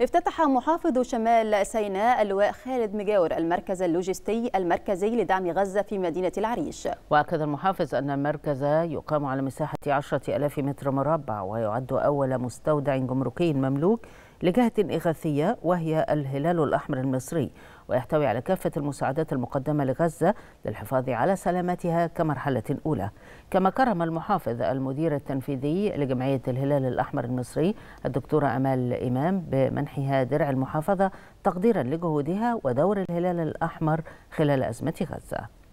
افتتح محافظ شمال سيناء اللواء خالد مجاور المركز اللوجستي المركزي لدعم غزة في مدينة العريش وأكد المحافظ أن المركز يقام على مساحة عشرة ألاف متر مربع ويعد أول مستودع جمركي مملوك لجهة إغاثية وهي الهلال الأحمر المصري ويحتوي على كافة المساعدات المقدمة لغزة للحفاظ على سلامتها كمرحلة أولى كما كرم المحافظ المدير التنفيذي لجمعية الهلال الأحمر المصري الدكتورة أمال إمام بمنحها درع المحافظة تقديرا لجهودها ودور الهلال الأحمر خلال أزمة غزة